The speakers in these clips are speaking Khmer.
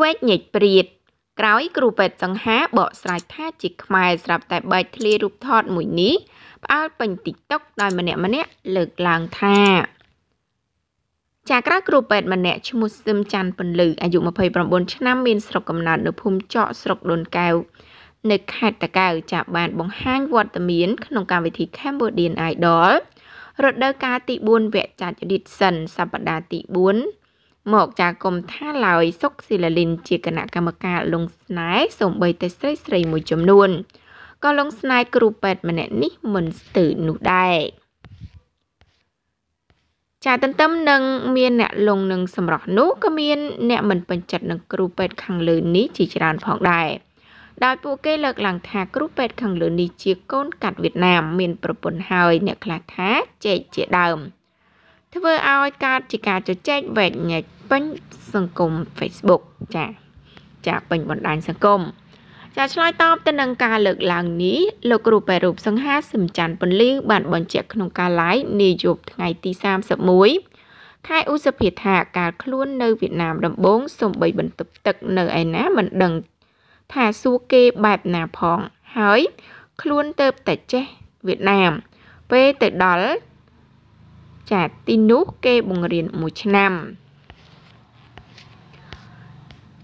វែកញែកព្រាតក្រោយគ្រូពេទ្យសង្ហាបកស្រាយថាជាខ្មែរស្រាប់តែបែកធ្លាយរូបថតមួយនេះផ្អើលពេញ TikTok ដោយម្នាក់ម្នាក់លើកឡើងថា ចាក្រៅគ្រូពេទ្យម្នាក់ឈ្មោះស៊ឹមច័ន្ទពន្លឺអាយុ29ឆ្នាំមានស្រុកកំណើតនៅភូមិចកស្រុកដូនកែវនៅខេត្តតាកែវចាបានបង្ហាញវត្តមានក្នុងកម្មវិធី Cambodian Idol រដូវកាលទី4វគ្គចាច់ Edition សប្តាហ៍ទី4មកចាគុំថាឡើយសុកស៊ីឡាលីន ជាគណៈកម្មការលងស្នេហ៍សំបីតែស្រីស្រីមួយចំនួនក៏លងស្នេហ៍គ្រូពេទ្យម្នាក់នេះមិនស្ទើរនោះដែរចាទន្ទឹមនឹងមានអ្នកលងនឹងសម្រស់នោះក៏មាន អ្នកមិនពេញចិត្តនឹងគ្រូពេទ្យខាងលើនេះជាច្រើនផងដែរដោយពួកគេលើកឡើងថាគ្រូពេទ្យខាងលើនេះជាកូនកាត់វៀតណាមមានប្រពន្ធហើយអ្នកខ្លះថាចេកជាដើម ធ្វើឲ្យកើតជាការជជែកវែកញែកពេញសង្គម Facebook ចាចាពេញបណ្ដាញសង្គមចាឆ្លើយតបទៅនឹងការលើកឡើងនេះលោកគ្រូបែរូបសង្ហាសំច័ន្ទពន្លឺបានបញ្ជាក់ក្នុងការ live នាយប់ថ្ងៃទី31ខែឧសភាថាការខ្លួននៅវៀតណាមដំបូងសំបីបន្ទប់ទឹកនៅឯណាមិនដឹង ថាសួរគេបែបណាផងហើយខ្លួនទៅតែចេះវៀតណាមពេលទៅដល់ចាទីនោះគេបង្រៀនមួយឆ្នាំ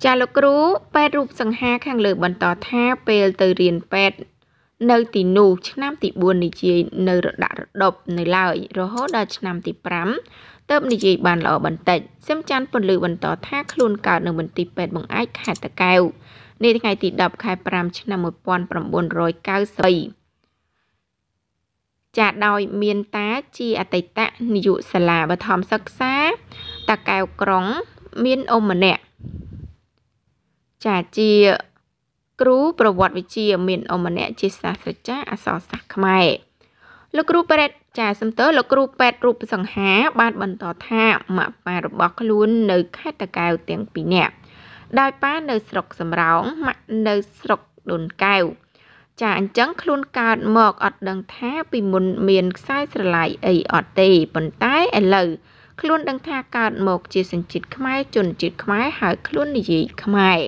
ចាលោកគ្រូពេទ្យរូបសង្ហាខាងលើបន្តថាពេលទៅរៀនពេទ្យនៅទីនោះឆ្នាំទី4និយាយនៅរដាក់រដប់នៅឡើយរហូតដល់ឆ្នាំទី5ទើបនិយាយបានល្អបន្តិចសឹមច័ន្ទពន្លឺបន្តថាខ្លួនកើតនៅមន្ទីរពេទ្យបង្អែកខេត្តតាកែវនេះថ្ងៃទី10ខែ5ឆ្នាំ1993ចាដោយមានតាជាអតីតនាយកសាលាបឋមសិក្សាតាកែវក្រុង មានអ៊ំម្នាក់ចាជាគ្រូប្រវត្តិវិទ្យាមានអម្នាក់ជាសាស្ត្រាចារ្យអក្សរសាស្ត្រខ្មែរលោកគ្រូប៉ែតចាសំទើលោកគ្រូប៉ែតរូបសង្ហា បានបន្តថាម៉ាក់ប៉ារបស់ខ្លួននៅខេត្តតាកែវទាំងពីរនាក់ដោយប៉ានៅស្រុកសំរោងម៉ាក់នៅស្រុកដូនកែវចាអញ្ចឹង ខ្លួនកើតមកអត់ដឹងថា ពីមុនមានខ្សែស្រឡាយអីអត់ទេប៉ុន្តែឥឡូវខ្លួនដឹងថាកើតមកជាសញ្ជាតិខ្មែរជនជាតិខ្មែរហើយខ្លួននិយាយខ្មែរ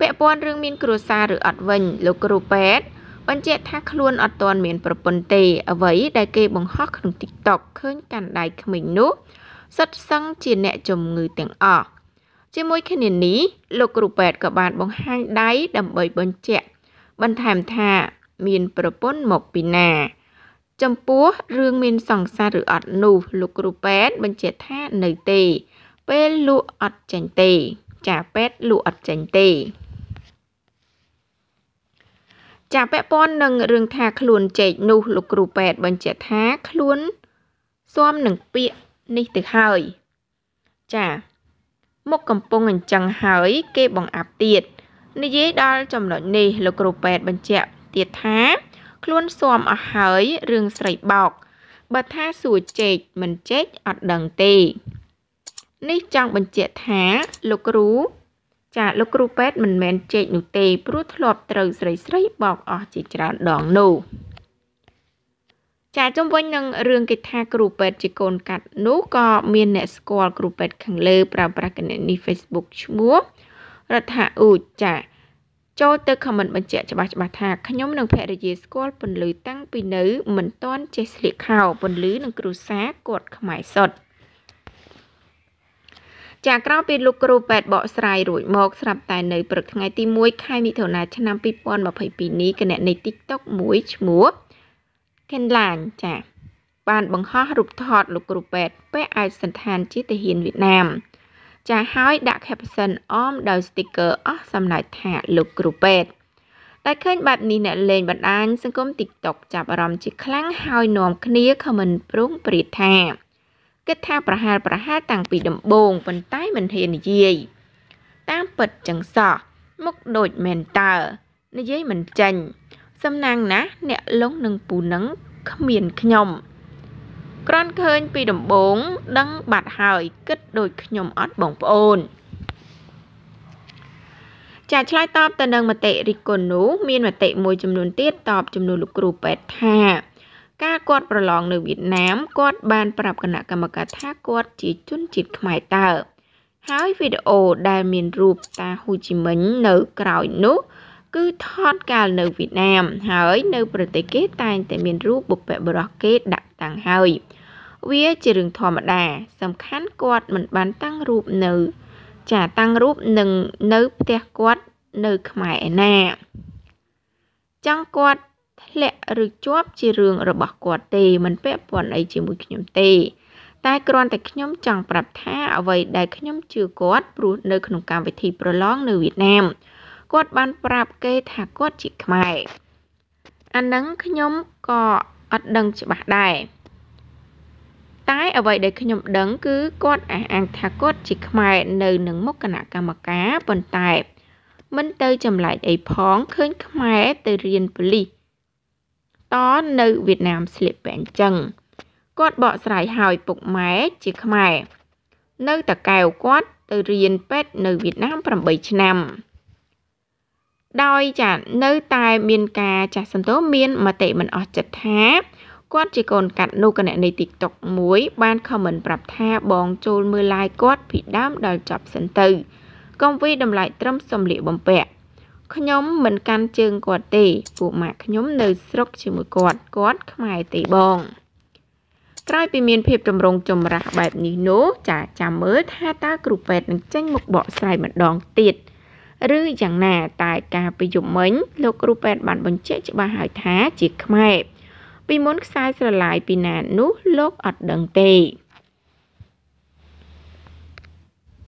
ពាក់ព័ន្ធរឿងមានគ្រួសារឬអត់វិញ លោកគ្រូពេទ្យបញ្ជាក់ថាខ្លួនអត់ទាន់មានប្រពន្ធទេអ្វីដែលគេបង្ហោះក្នុង TikTok ឃើញកាន់ដៃក្មេងនោះសិតសឹងជាអ្នកជំងឺទាំងអស់ជាមួយគ្នានេះលោកគ្រូពេទ្យក៏បានបង្ហាញដៃដើម្បីបញ្ជាក់បន្ថែមថាមានប្រពន្ធមកពីណា ចំពោះរឿងមានសង្សារឬអត់នោះលោកគ្រូពេទ្យបញ្ជាក់ថានៅទេ ពេលលក់អត់ចាញ់ទេ ចាពេទ្យលក់អត់ចាញ់ទេចាពាក់ព័ន្ធនឹងរឿងថាខ្លួនចេកនោះលោកគ្រូពេទ្យបញ្ជាក់ថាខ្លួនស៊ាំនឹងពាកនេះទៅហើយចាមកកំពុងអញ្ចឹងហើយ គេបង្អាប់ទៀតនិយាយដល់ចំណុចនេះលោកគ្រូពេទ្យបញ្ជាក់ទៀតថា ខ្លួនស៊ាំអស់ហើយរឿងស្រីបោកបើថាសួរចេកមិនចេកអត់ដឹងទេ នេះចង់បញ្ជាក់ថាលោកគ្រូចាលោកគ្រូពេទ្យមិនមែនជែកនោះទេព្រោះធ្លាប់ត្រូវស្រីស្រីបោកអស់ជាច្រើនដងនោះចាជុំវិញនឹងរឿងគេថាគ្រូពេទ្យជាកូនកាត់នោះក៏មានអ្នកស្គាល់គ្រូពេទ្យខាងលើប្រើប្រាស់គណនី Facebook ឈ្មោះរដ្ឋាអ៊ូចចាចូលទៅខមមិនបញ្ជាក់ច្បាស់ច្បាស់ថាខ្ញុំនិងភរិយាស្គាល់ពន្លឺតាំងពីនៅមិនទាន់ចេះស្លៀកខោពន្លឺនឹងគ្រូសាគាត់ខ្មែរសុទ្ធចាក្រោយពីលោកគ្រូពេទ្យបកស្រាយរួចមកស្រាប់តែនៅព្រឹកថ្ងៃទី1ខែមិថុនាឆ្នាំ2022នេះគណនី TikTok មួយឈ្មោះ Kenlan ចាបានបង្ហោះរូបថតលោកគ្រូពេទ្យពាក់ឯកសណ្ឋានជាទាហានវៀតណាមចាហើយដាក់ caption អមដោយ sticker អស់សំណើចថាលោកគ្រូពេទ្យតែឃើញបែបនេះអ្នកលេងបណ្ដាញសង្គម TikTok ចាប់អារម្មណ៍ជាខ្លាំងហើយនាំគ្នា comment ប្រុងប្រៀបថាគិតថាប្រហែលប្រហែលតាំងពីដំបូងប៉ុន្តែមិនហ៊ាននិយាយតាមពិតចឹងសោះមុខដូចមែនតើនិយាយមិនចេញសំណាងណាស់អ្នកលងនឹងពូនឹងគ្មានខ្ញុំ ក្រាន់ឃើញពីដំបងដឹងបាត់ហើយគិតដូចខ្ញុំអត់បងប្អូន ចាឆ្លើយតបទៅនឹងមតិរិគុណនោះមានមតិមួយចំនួនទៀតតបចំនួនលោកគ្រូពេទ្យថាការគាត់ប្រឡងនៅវៀតណាមគាត់បានប្រាប់គណៈកម្មការថាគាត់ ជាជនជាតិខ្មែរតើហើយវីដេអូដែលមានរូបតាហ៊ូជីមិញនៅក្រោយនោះគឺថតកាលនៅវៀតណាម ហើយ នៅ ប្រទេសគេតែងតែមានរូបបុព្វបុរសគេដាក់តាំងហើយ វាជារឿងធម្មតាសំខាន់គាត់មិនបានតាំងរូបនៅ ចាតាំងរូបនឹងនៅផ្ទះគាត់នៅខ្មែរឯណាចង់គាត់ធ្លាក់ឬជាប់ជារឿងរបស់គាត់ទេមិនពាក់ព័ន្ធអីជាមួយខ្ញុំទេ តែគ្រាន់តែខ្ញុំចង់ប្រាប់ថា អ្វីដែលខ្ញុំជឿគាត់ព្រោះនៅក្នុងកម្មវិធីប្រឡងនៅវៀតណាមគាត់បានប្រាប់គេថាគាត់ជាខ្មែរអានឹងខ្ញុំក៏អត់ដឹងច្បាស់ដែរតែអ្វីដែលខ្ញុំដឹងគឺគាត់អះអាងថាគាត់ជាខ្មែរនៅនឹងមុខគណៈកម្មការប៉ុន្តែមិនទៅចម្លែកអីផងឃើញខ្មែរទៅរៀនប៉ូលីសតនៅវៀតណាមស្លៀកពាក់អញ្ចឹងគាត់បកស្រាយហើយពុកម៉ែជាខ្មែរ នៅតាកែវគាត់ទៅរៀនពេទ្យនៅវៀតណាម8ឆ្នាំ ដោយចានៅ តែមានការចាស់សន្ទោមានមតិមិនអស់ចិត្តថាគាត់ជាកូនកាត់នោះគណនី TikTok មួយបាន comment ប្រាប់ថាបងចូលមើល live គាត់ពីដើមដល់ចប់សិនទៅកុំវិតម្លៃត្រឹមសំលៀកបំពាក់ខ្ញុំមិនកាន់ជើងគាត់ទេពួកម៉ាក់ខ្ញុំនៅស្រុកជាមួយគាត់គាត់ខ្មែរទេបងក្រោយពីមានភាពចម្រុងចម្រាស់បែបនេះនោះចាចាំមើលថាតើគ្រូពេទ្យនឹងចេញមកបកស្រាយម្ដងទៀតឬយ៉ាងណា តែការពីយប់មិញលោកគ្រូពេទ្យបានបញ្ជាក់ច្បាស់ហើយថាជាខ្មែរពីមុន ខ្សែស្រឡាយពីណានោះលោកអត់ដឹងទេ